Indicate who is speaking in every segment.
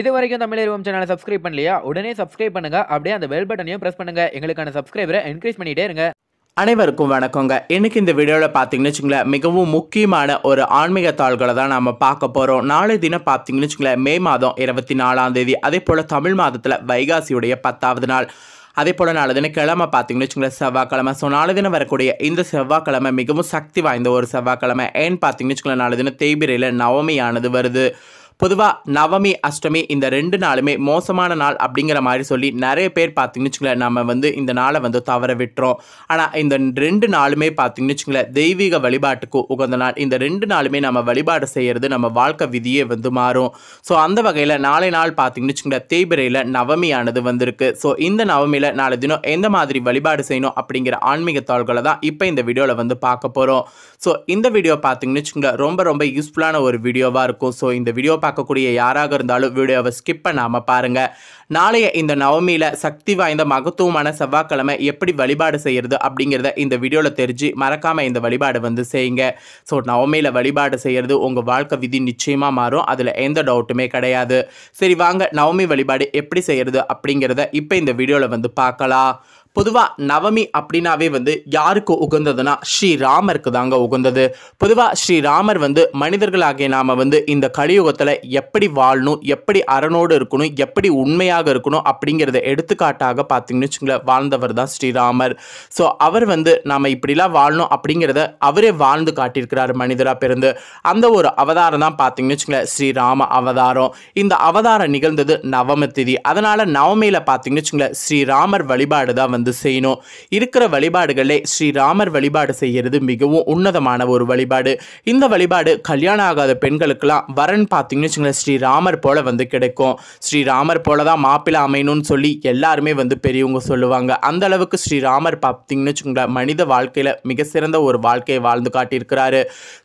Speaker 1: இது வரைக்கும் தமிழ் சேனலை சப்ஸ்கிரைப் பண்ணலையா உடனே சப்ஸ்கிரைப் பண்ணுங்க அப்படியே அந்த பெல் பட்டனையும் பிரஸ் பண்ணுங்க எங்களுக்கான சப்ஸ்கிரைபரை என்கரேஜ் பண்ணிட்டே இருங்க அனைவருக்கும் வணக்கங்க இன்னைக்கு இந்த வீடியோவில் பார்த்தீங்கன்னு வச்சுங்களேன் மிகவும் முக்கியமான ஒரு ஆன்மீக தாள்களை தான் நம்ம பார்க்க போகிறோம் நாளை தினம் பார்த்தீங்கன்னு வச்சுங்களேன் மே மாதம் இருபத்தி நாலாம் தேதி அதே போல் தமிழ் மாதத்தில் வைகாசியுடைய பத்தாவது நாள் அதே போல் நாலு தினம் கிழமை பார்த்தீங்கன்னு வச்சுங்களேன் செவ்வாய்க்கிழமை ஸோ நாலு தினம் வரக்கூடிய இந்த செவ்வாய்க்கிழமை மிகவும் சக்தி வாய்ந்த ஒரு செவ்வாய்க்கிழமை ஏன்னு பார்த்தீங்கன்னு வச்சுக்கலாம் நாலு தினம் தேய்பிரையில் நவமியானது வருது பொதுவாக நவமி அஷ்டமி இந்த ரெண்டு நாளுமே மோசமான நாள் அப்படிங்கிற மாதிரி சொல்லி நிறைய பேர் பார்த்தீங்கன்னு வச்சுங்களேன் நம்ம வந்து இந்த நாளை வந்து தவற விட்டுறோம் ஆனால் இந்த ரெண்டு நாளுமே பார்த்தீங்கன்னு வச்சுங்களேன் தெய்வீக வழிபாட்டுக்கு உகந்த நாள் இந்த ரெண்டு நாளுமே நம்ம வழிபாடு செய்கிறது நம்ம வாழ்க்கை விதியே வந்து மாறும் ஸோ அந்த வகையில் நாளை நாள் பார்த்தீங்கன்னு வச்சுங்களேன் தேய்பிரையில் நவமியானது வந்திருக்கு ஸோ இந்த நவமியில் நாளை தினம் எந்த மாதிரி வழிபாடு செய்யணும் அப்படிங்கிற ஆன்மீக தாள்களை தான் இப்போ இந்த வீடியோவில் வந்து பார்க்க போகிறோம் ஸோ இந்த வீடியோ பார்த்தீங்கன்னு வச்சுங்களேன் ரொம்ப ரொம்ப யூஸ்ஃபுல்லான ஒரு வீடியோவாக இருக்கும் ஸோ இந்த வீடியோ பார்க்கக்கூடிய யாராக இருந்தாலும் வீடியோவை ஸ்கிப் பண்ணாமல் பாருங்கள் நாளைய இந்த நவமியில் சக்தி வாய்ந்த மகத்துவமான செவ்வாய்க்கிழமை எப்படி வழிபாடு செய்கிறது அப்படிங்கிறத இந்த வீடியோவில் தெரிஞ்சு மறக்காமல் இந்த வழிபாடு வந்து செய்யுங்க ஸோ நவமியில் வழிபாடு செய்கிறது உங்கள் வாழ்க்கை விதி நிச்சயமாக மாறும் அதில் எந்த டவுட்டுமே கிடையாது சரி வாங்க நவமி வழிபாடு எப்படி செய்கிறது அப்படிங்கிறத இப்போ இந்த வீடியோவில் வந்து பார்க்கலாம் பொதுவாக நவமி அப்படின்னாவே வந்து யாருக்கு உகந்ததுன்னா ஸ்ரீராமருக்கு தாங்க உகந்தது பொதுவாக ஸ்ரீராமர் வந்து மனிதர்களாகிய நாம் வந்து இந்த கலியுகத்தில் எப்படி வாழணும் எப்படி அரணோடு இருக்கணும் எப்படி உண்மையாக இருக்கணும் அப்படிங்கிறத எடுத்துக்காட்டாக பார்த்தீங்கன்னு வச்சுங்களேன் வாழ்ந்தவர் தான் ஸ்ரீராமர் ஸோ அவர் வந்து நாம் இப்படிலாம் வாழணும் அப்படிங்கிறத அவரே வாழ்ந்து காட்டியிருக்கிறார் மனிதராக பிறந்து அந்த ஒரு அவதாரம் தான் பார்த்தீங்கன்னு வச்சுங்களேன் ஸ்ரீராம அவதாரம் இந்த அவதாரம் நிகழ்ந்தது நவம திதி அதனால் நவமியில் பார்த்தீங்கன்னு வச்சுங்களேன் ஸ்ரீராமர் வழிபாடு தான் வந்து வந்து செய்யணும் இருக்கிற வழிபாடுகளே ஸ்ரீராமர் வழிபாடு செய்கிறது மிகவும் உன்னதமான ஒரு வழிபாடு இந்த வழிபாடு கல்யாணம் ஆகாத பெண்களுக்கெல்லாம் வரன் பார்த்தீங்கன்னு வச்சுங்களேன் ஸ்ரீராமர் போல வந்து கிடைக்கும் ஸ்ரீராமர் போல தான் மாப்பிள்ளை அமையணும்னு சொல்லி எல்லாருமே வந்து பெரியவங்க சொல்லுவாங்க அந்த அளவுக்கு ஸ்ரீராமர் பார்த்தீங்கன்னு வச்சுங்களேன் மனித வாழ்க்கையில் மிக சிறந்த ஒரு வாழ்க்கையை வாழ்ந்து காட்டியிருக்கிறாரு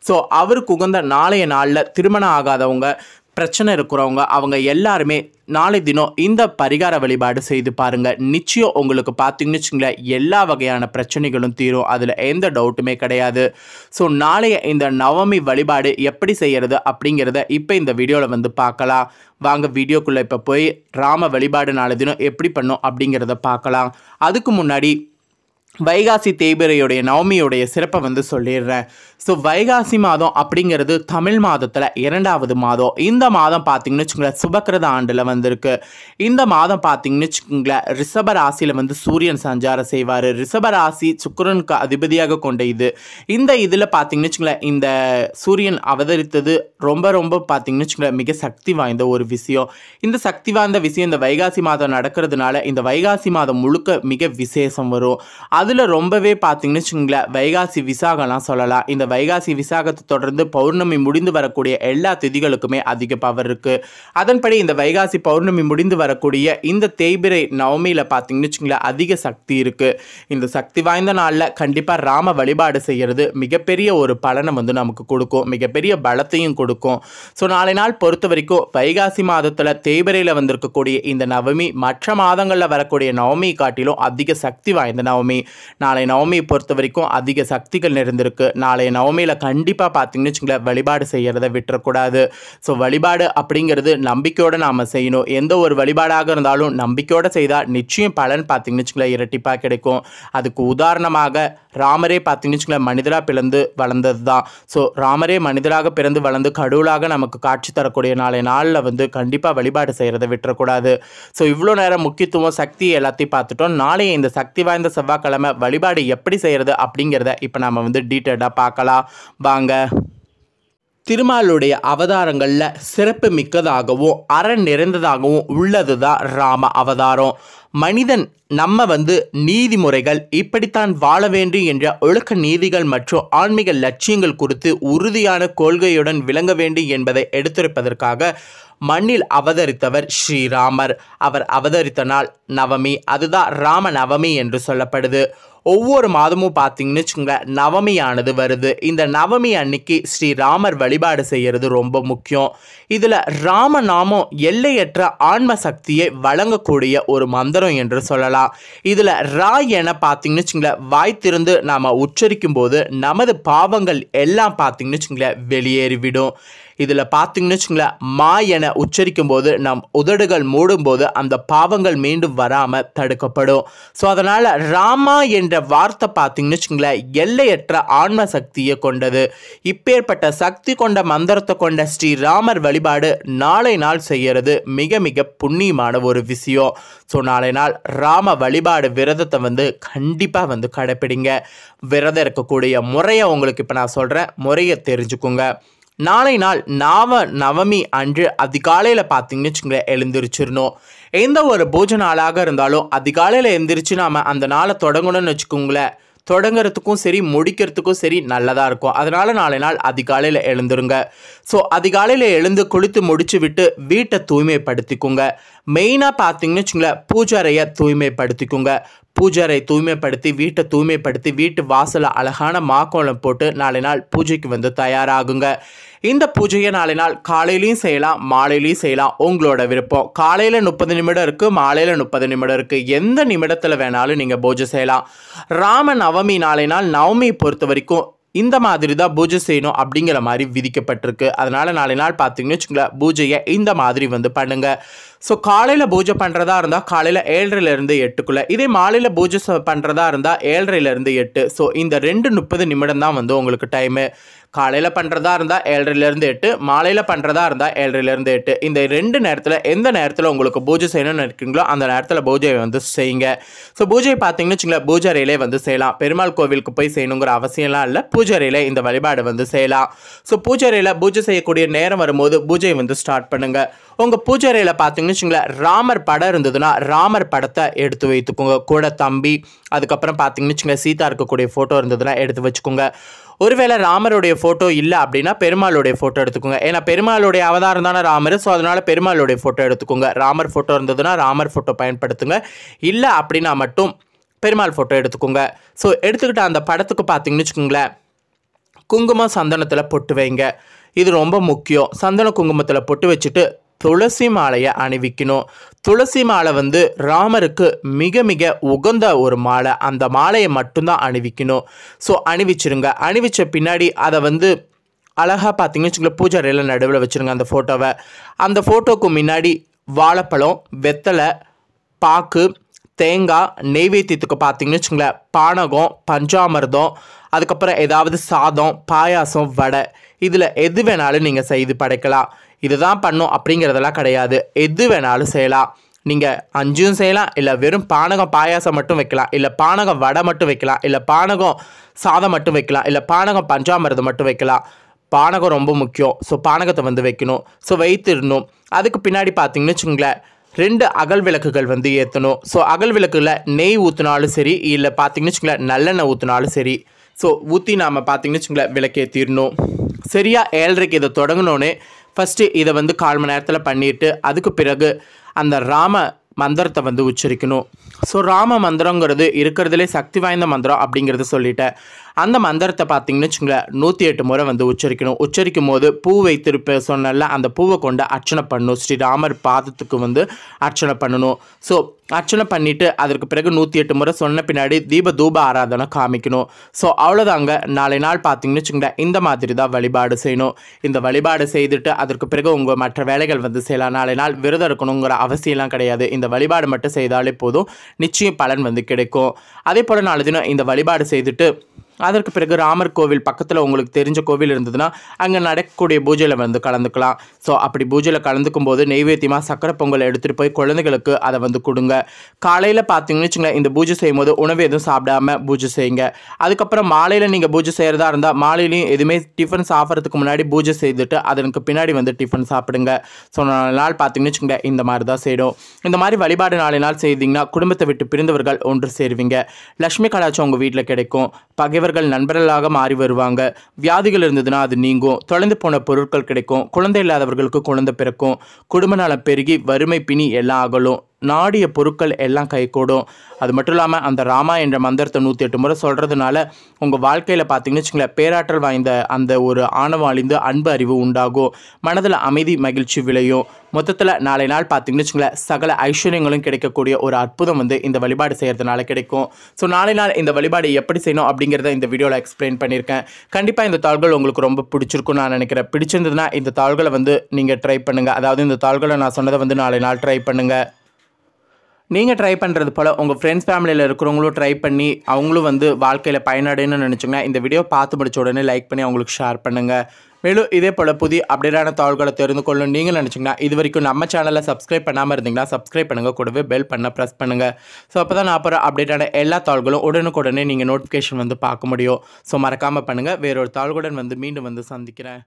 Speaker 1: ஸோ அவருக்கு உகந்த நாளைய நாளில் திருமணம் ஆகாதவங்க பிரச்சனை இருக்கிறவங்க அவங்க எல்லாருமே நாளை தினம் இந்த பரிகார வழிபாடு செய்து பாருங்கள் நிச்சயம் உங்களுக்கு பார்த்தீங்கன்னு வச்சுங்களேன் எல்லா வகையான பிரச்சனைகளும் தீரும் அதில் எந்த டவுட்டுமே கிடையாது ஸோ நாளைய இந்த நவமி வழிபாடு எப்படி செய்கிறது அப்படிங்கிறத இப்போ இந்த வீடியோவில் வந்து பார்க்கலாம் வாங்க வீடியோக்குள்ளே இப்போ போய் ராம வழிபாடு நாளை தினம் எப்படி பண்ணும் அப்படிங்கிறத பார்க்கலாம் அதுக்கு முன்னாடி வைகாசி தேய்பிரையுடைய நவமியுடைய சிறப்பை வந்து சொல்லிடுறேன் ஸோ வைகாசி மாதம் அப்படிங்கிறது தமிழ் மாதத்தில் இரண்டாவது மாதம் இந்த மாதம் பார்த்திங்கன்னு வச்சுக்கோங்களேன் சுபக்கிரத ஆண்டில் வந்திருக்கு இந்த மாதம் பார்த்திங்கன்னு வச்சுக்கோங்களேன் ரிஷப ராசியில் வந்து சூரியன் சஞ்சாரம் செய்வார் ரிஷப ராசி சுக்கரனுக்கு அதிபதியாக கொண்ட இது இந்த இதில் பார்த்திங்கன்னு வச்சுக்கோங்களேன் இந்த சூரியன் அவதரித்தது ரொம்ப ரொம்ப பார்த்திங்கன்னு வச்சுக்கோங்களேன் மிக சக்தி வாய்ந்த ஒரு விஷயம் இந்த சக்தி வாய்ந்த விஷயம் இந்த வைகாசி மாதம் நடக்கிறதுனால இந்த வைகாசி மாதம் முழுக்க மிக விசேஷம் வரும் அதில் ரொம்பவே பார்த்தீங்கன்னு வச்சுங்களேன் வைகாசி விசாகலாம் சொல்லலாம் இந்த வைகாசி விசாகத்தை தொடர்ந்து பௌர்ணமி முடிந்து வரக்கூடிய எல்லா திதிகளுக்குமே அதிக பவர் இருக்குது அதன்படி இந்த வைகாசி பௌர்ணமி முடிந்து வரக்கூடிய இந்த தேய்பிரை நவமியில் பார்த்தீங்கன்னு வச்சுங்களேன் அதிக சக்தி இருக்குது இந்த சக்தி வாய்ந்த நாளில் கண்டிப்பாக ராம வழிபாடு செய்கிறது மிகப்பெரிய ஒரு பலனை வந்து நமக்கு கொடுக்கும் மிகப்பெரிய பலத்தையும் கொடுக்கும் ஸோ நாளை நாள் பொறுத்த வரைக்கும் வைகாசி மாதத்தில் தேய்பிரையில் வந்திருக்கக்கூடிய இந்த நவமி மற்ற மாதங்களில் வரக்கூடிய நவமி காட்டிலும் அதிக சக்தி வாய்ந்த நவமி நாளை நவமியை பொறுத்த வரைக்கும் அதிக சக்திகள் நிறைந்திருக்கு நாளைய நவமியில் கண்டிப்பாக பார்த்தீங்கன்னு வச்சுங்களேன் வழிபாடு செய்கிறத விட்டுறக்கூடாது ஸோ வழிபாடு அப்படிங்கிறது நம்பிக்கையோடு நாம் செய்யணும் எந்த ஒரு வழிபாடாக இருந்தாலும் நம்பிக்கையோடு செய்தால் நிச்சயம் பலன் பார்த்தீங்கன்னு வச்சுங்களேன் இரட்டிப்பாக கிடைக்கும் அதுக்கு உதாரணமாக ராமரே பார்த்தீங்கன்னு வச்சுக்கோங்களேன் மனிதராக பிறந்து வளர்ந்தது தான் ஸோ ராமரே மனிதராக பிறந்து வளர்ந்து கடவுளாக நமக்கு காட்சி தரக்கூடிய நாளை நாளில் வந்து கண்டிப்பாக வழிபாடு செய்கிறத விட்டுறக்கூடாது ஸோ இவ்வளோ நேரம் முக்கியத்துவம் சக்தி எல்லாத்தையும் பார்த்துட்டோம் நாளைய இந்த சக்தி வாய்ந்த செவ்வாய்க்கிழமை வழிபாடு எப்படி செய்கிறது அப்படிங்கிறத இப்போ நாம் வந்து டீட்டெயிலாக பார்க்கலாம் வாங்க திருமாலுடைய அவதாரங்களில் சிறப்பு மிக்கதாகவும் அற நிறைந்ததாகவும் உள்ளது தான் ராம அவதாரம் மனிதன் நம்ம வந்து நீதிமுறைகள் இப்படித்தான் வாழ வேண்டும் என்ற ஒழுக்க நீதிகள் மற்றும் ஆன்மீக லட்சியங்கள் குறித்து உறுதியான கொள்கையுடன் விளங்க வேண்டும் என்பதை எடுத்துரைப்பதற்காக மண்ணில் அவதரித்தவர் ஸ்ரீராமர் அவர் அவதரித்த நாள் நவமி அதுதான் ராம நவமி என்று சொல்லப்படுது ஒவ்வொரு மாதமும் பார்த்தீங்கன்னு வச்சுக்கோங்க நவமியானது வருது இந்த நவமி அன்னைக்கு ஸ்ரீராமர் வழிபாடு செய்கிறது ரொம்ப முக்கியம் இதில் ராமநாமம் எல்லையற்ற ஆன்ம சக்தியை வழங்கக்கூடிய ஒரு மந்திரம் என்று சொல்லலாம் இதில் ரா என பார்த்தீங்கன்னு வச்சுங்களேன் வாய் நாம் உச்சரிக்கும் போது நமது பாவங்கள் எல்லாம் பார்த்தீங்கன்னு வச்சுங்களேன் வெளியேறிவிடும் இதில் பார்த்தீங்கன்னு வச்சுங்களேன் மா என உச்சரிக்கும் போது நம் உதடுகள் மூடும்போது அந்த பாவங்கள் மீண்டும் வராமல் தடுக்கப்படும் ஸோ அதனால் ராமா என்ற என்ற வார்த்தை பார்த்தீங்கன்னு வச்சுங்களேன் எல்லையற்ற ஆன்ம சக்தியை கொண்டது இப்பேற்பட்ட சக்தி கொண்ட மந்திரத்தை கொண்ட ஸ்ரீராமர் வழிபாடு நாளை நாள் செய்கிறது மிக மிக புண்ணியமான ஒரு விஷயம் ஸோ நாளை நாள் ராம வழிபாடு விரதத்தை வந்து கண்டிப்பாக வந்து கடைப்பிடிங்க விரதம் இருக்கக்கூடிய முறையை உங்களுக்கு இப்போ நான் சொல்கிறேன் முறையை தெரிஞ்சுக்குங்க நாளை நாள் நாவ நவமி அன்று அதிகாலையில் பார்த்தீங்கன்னு வச்சுங்களேன் எழுந்திரிச்சிடணும் எந்த ஒரு பூஜை நாளாக இருந்தாலும் அதிகாலையில் எந்திரிச்சு நாம் அந்த நாளை தொடங்கணும்னு வச்சுக்கோங்களேன் தொடங்கிறதுக்கும் சரி முடிக்கிறதுக்கும் சரி நல்லதாக இருக்கும் அதனால் நாளை நாள் அதிகாலையில் எழுந்துருங்க ஸோ அதிகாலையில் எழுந்து குளித்து முடிச்சு விட்டு வீட்டை தூய்மைப்படுத்திக்கோங்க மெயினாக பார்த்தீங்கன்னு வச்சுங்களேன் பூஜை அறையை தூய்மைப்படுத்திக்கோங்க பூஜாரை தூய்மைப்படுத்தி வீட்டை தூய்மைப்படுத்தி வீட்டு வாசலை அழகான மாக்கோளம் போட்டு நாளை நாள் பூஜைக்கு வந்து தயாராகுங்க இந்த பூஜையை நாளை நாள் காலையிலையும் செய்யலாம் மாலையிலையும் செய்யலாம் உங்களோட விருப்பம் காலையில் முப்பது நிமிடம் இருக்குது மாலையில் முப்பது நிமிடம் இருக்குது எந்த நிமிடத்தில் வேணாலும் நீங்கள் பூஜை செய்யலாம் ராம நவமி நாளை நாள் நவமியை பொறுத்த வரைக்கும் இந்த மாதிரி தான் பூஜை செய்யணும் அப்படிங்கிற மாதிரி விதிக்கப்பட்டிருக்கு அதனால் நாளை நாள் பார்த்தீங்கன்னு வச்சுக்கோங்களேன் பூஜையை இந்த மாதிரி வந்து பண்ணுங்கள் ஸோ காலையில் பூஜை பண்ணுறதா இருந்தால் காலையில் ஏழரைலேருந்து எட்டுக்குள்ளே இதே மாலையில் பூஜை பண்ணுறதா இருந்தால் ஏழரைலேருந்து எட்டு ஸோ இந்த ரெண்டு முப்பது நிமிடம் தான் வந்து உங்களுக்கு டைமு காலையில் பண்ணுறதா இருந்தால் ஏழரைலேருந்து எட்டு மாலையில் பண்ணுறதா இருந்தால் ஏழரைலேருந்து எட்டு இந்த ரெண்டு நேரத்தில் எந்த நேரத்தில் உங்களுக்கு பூஜை செய்யணும்னு இருக்கீங்களோ அந்த நேரத்தில் பூஜையை வந்து செய்யுங்க ஸோ பூஜையை பார்த்தீங்கன்னு வச்சுங்களேன் பூஜை வந்து செய்யலாம் பெருமாள் கோவிலுக்கு போய் செய்யணுங்கிற அவசியம்லாம் இல்லை பூஜை இந்த வழிபாடு வந்து செய்யலாம் ஸோ பூஜரையில் பூஜை செய்யக்கூடிய நேரம் வரும்போது பூஜையை வந்து ஸ்டார்ட் பண்ணுங்கள் உங்கள் பூஜைறையில் பார்த்தீங்கன்னு ராமர் படம் இருந்ததுன்னா ராமர் படத்தை எடுத்து வைத்துக்கோங்க கூட தம்பி அதுக்கப்புறம் பார்த்தீங்கன்னு சீதா இருக்கக்கூடிய ஃபோட்டோ இருந்ததுன்னா எடுத்து வச்சுக்கோங்க ஒருவேளை ராமருடைய ஃபோட்டோ இல்லை அப்படின்னா பெருமாளுடைய ஃபோட்டோ எடுத்துக்கோங்க ஏன்னா பெருமாளுடைய அவதாரம் தானே ராமர் ஸோ அதனால் பெருமாளுடைய ஃபோட்டோ எடுத்துக்கோங்க ராமர் ஃபோட்டோ இருந்ததுன்னா ராமர் ஃபோட்டோ பயன்படுத்துங்க இல்லை அப்படின்னா மட்டும் பெருமாள் ஃபோட்டோ எடுத்துக்கோங்க ஸோ எடுத்துக்கிட்ட அந்த படத்துக்கு பார்த்தீங்கன்னு வச்சுக்கோங்களேன் குங்குமம் சந்தனத்தில் பொட்டு வைங்க இது ரொம்ப முக்கியம் சந்தன குங்குமத்தில் பொட்டு வச்சுட்டு துளசி மாலையை அணிவிக்கணும் துளசி மாலை வந்து ராமருக்கு மிக மிக உகந்த ஒரு மாலை அந்த மாலையை மட்டும்தான் அணிவிக்கணும் ஸோ அணிவிச்சிருங்க அணிவிச்ச பின்னாடி அதை வந்து அழகாக பார்த்தீங்கன்னு வச்சுக்கோங்களேன் பூஜை நடுவில் வச்சுருங்க அந்த ஃபோட்டோவை அந்த ஃபோட்டோவுக்கு முன்னாடி வாழைப்பழம் வெத்தலை பாக்கு தேங்காய் நெய்வேத்தியத்துக்கு பார்த்தீங்கன்னு வச்சுங்களேன் பானகம் பஞ்சாமிர்தம் அதுக்கப்புறம் ஏதாவது சாதம் பாயாசம் வடை இதில் எது வேணாலும் நீங்கள் செய்து படைக்கலாம் இதுதான் பண்ணும் அப்படிங்கிறதெல்லாம் கிடையாது எது வேணாலும் செய்யலாம் நீங்கள் அஞ்சும் செய்யலாம் இல்லை வெறும் பானகம் பாயாசம் மட்டும் வைக்கலாம் இல்லை பானகம் வடை மட்டும் வைக்கலாம் இல்லை பானகம் சாதம் மட்டும் வைக்கலாம் இல்லை பானகம் பஞ்சாமிரதம் மட்டும் வைக்கலாம் பானகம் ரொம்ப முக்கியம் ஸோ பானகத்தை வந்து வைக்கணும் ஸோ வைத்திடணும் அதுக்கு பின்னாடி பார்த்தீங்கன்னு வச்சுங்களேன் ரெண்டு அகல் விளக்குகள் வந்து ஏற்றணும் ஸோ அகல் விளக்குல நெய் ஊற்றினாலும் சரி இல்லை பார்த்தீங்கன்னு நல்லெண்ணெய் ஊற்றினாலும் சரி ஸோ ஊற்றி நாம் பார்த்திங்கன்னு வச்சுங்களேன் விளக்கேற்றிடணும் சரியாக ஏழரைக்கு இதை தொடங்கினோன்னே ஃபஸ்ட்டு இதை வந்து கால் மணி நேரத்தில் பண்ணிவிட்டு அதுக்கு பிறகு அந்த ராம மந்திரத்தை வந்து உச்சரிக்கணும் ஸோ ராம மந்திரங்கிறது இருக்கிறதுலே சக்தி வாய்ந்த மந்திரம் அப்படிங்கிறத சொல்லிட்டேன் அந்த மந்திரத்தை பார்த்தீங்கன்னு வச்சுங்களேன் நூற்றி எட்டு முறை வந்து உச்சரிக்கணும் உச்சரிக்கும் போது பூ வைத்திருப்ப சொன்னல அந்த பூவை கொண்டு அர்ச்சனை பண்ணணும் ஸ்ரீராமர் பாதத்துக்கு வந்து அர்ச்சனை பண்ணணும் ஸோ அர்ச்சனை பண்ணிவிட்டு அதற்கு பிறகு நூற்றி எட்டு முறை சொன்ன பின்னாடி தீப தூப ஆராதனை காமிக்கணும் ஸோ அவ்வளோதாங்க நாளை நாள் பார்த்தீங்கன்னு வச்சுங்களேன் இந்த மாதிரி தான் வழிபாடு செய்யணும் இந்த வழிபாடு செய்துட்டு அதற்கு பிறகு உங்கள் மற்ற வேலைகள் வந்து செய்யலாம் நாளை நாள் விரதம் இருக்கணுங்கிற அவசியம்லாம் கிடையாது இந்த வழிபாடு மட்டும் செய்தாலே போதும் நிச்சயம் பலன் வந்து கிடைக்கும் அதே போல் நாலு தினம் இந்த வழிபாடு செய்துட்டு அதற்கு பிறகு ராமர் கோவில் பக்கத்தில் உங்களுக்கு தெரிஞ்ச கோவில் இருந்ததுன்னா அங்கே நடக்கக்கூடிய பூஜையில் வந்து கலந்துக்கலாம் ஸோ அப்படி பூஜையில் கலந்துக்கும் போது நெய்வேத்தியமாக சக்கரை பொங்கல் எடுத்துகிட்டு போய் குழந்தைகளுக்கு அதை வந்து கொடுங்க காலையில் பார்த்தீங்கன்னு வச்சுங்களேன் இந்த பூஜை செய்யும் போது உணவு எதுவும் சாப்பிடாம பூஜை செய்யுங்க அதுக்கப்புறம் மாலையில் நீங்கள் பூஜை செய்கிறதா இருந்தால் மாலையிலையும் எதுவுமே டிஃபன் சாப்பிட்றதுக்கு முன்னாடி பூஜை செய்துட்டு அதற்கு பின்னாடி வந்து டிஃபன் சாப்பிடுங்க ஸோ நாள் பார்த்தீங்கன்னு வச்சுங்களேன் இந்த மாதிரி தான் செய்யணும் இந்த மாதிரி வழிபாடு நாலு நாள் செய்தீங்கன்னா குடும்பத்தை விட்டு பிரிந்தவர்கள் ஒன்று சேருவீங்க லக்ஷ்மி கலாச்சம் உங்கள் வீட்டில் கிடைக்கும் பகைவர் நண்பர்கள் நண்பர்களாக மாறி வருவாங்க வியாதிகள் இருந்ததுன்னா அது நீங்கும் தொலைந்து போன பொருட்கள் கிடைக்கும் குழந்தை இல்லாதவர்களுக்கு குழந்தை பிறக்கும் குடும்ப நலம் பெருகி வறுமை பிணி எல்லாம் அகலும் நாடிய பொருட்கள் எல்லாம் கூடும் அது மட்டும் இல்லாமல் அந்த ராமா என்ற மந்திரத்தை நூற்றி எட்டு முறை சொல்கிறதுனால உங்கள் வாழ்க்கையில் பார்த்தீங்கன்னு வச்சுங்களேன் பேராற்றல் வாய்ந்த அந்த ஒரு ஆணவம் அழிந்து அன்பு அறிவு உண்டாகும் மனதில் அமைதி மகிழ்ச்சி விளையும் மொத்தத்தில் நாளை நாள் பார்த்தீங்கன்னு வச்சுங்களேன் சகல ஐஸ்வர்யங்களும் கிடைக்கக்கூடிய ஒரு அற்புதம் வந்து இந்த வழிபாடு செய்கிறதுனால கிடைக்கும் ஸோ நாளை நாள் இந்த வழிபாடு எப்படி செய்யணும் அப்படிங்கிறத இந்த வீடியோவில் எக்ஸ்பிளைன் பண்ணியிருக்கேன் கண்டிப்பாக இந்த தாள்கள் உங்களுக்கு ரொம்ப பிடிச்சிருக்கும் நான் நினைக்கிறேன் பிடிச்சிருந்ததுன்னா இந்த தாள்களை வந்து நீங்கள் ட்ரை பண்ணுங்கள் அதாவது இந்த தாள்களை நான் சொன்னதை வந்து நாளை நாள் ட்ரை பண்ணுங்கள் நீங்கள் ட்ரை பண்ணுறது போல் உங்கள் ஃப்ரெண்ட்ஸ் ஃபேமிலியில் இருக்கிறவங்களும் ட்ரை பண்ணி அவங்களும் வந்து வாழ்க்கையில் பயனடைன்னு நினச்சிங்கன்னா இந்த வீடியோ பார்த்து முடிச்ச உடனே லைக் பண்ணி அவங்களுக்கு ஷேர் பண்ணுங்கள் மேலும் இதே போல் புதிய அப்டேட்டான தகவல்களை தெரிந்து கொள்ளும் நீங்கள் நினச்சிங்கன்னா இது வரைக்கும் நம்ம சேனலில் சப்ஸ்கிரைப் பண்ணாமல் இருந்தீங்கன்னா சப்ஸ்கிரைப் பண்ணுங்கள் கூடவே பெல் பண்ண ப்ரெஸ் பண்ணுங்கள் ஸோ அப்போ தான் நான் அப்புறம் அப்டேட்டான எல்லா தகவல்களும் உடனுக்குடனே நீங்கள் நோட்டிஃபிகேஷன் வந்து பார்க்க முடியும் ஸோ மறக்காமல் பண்ணுங்கள் வேறொரு தாள்களுடன் வந்து மீண்டும் வந்து சந்திக்கிறேன்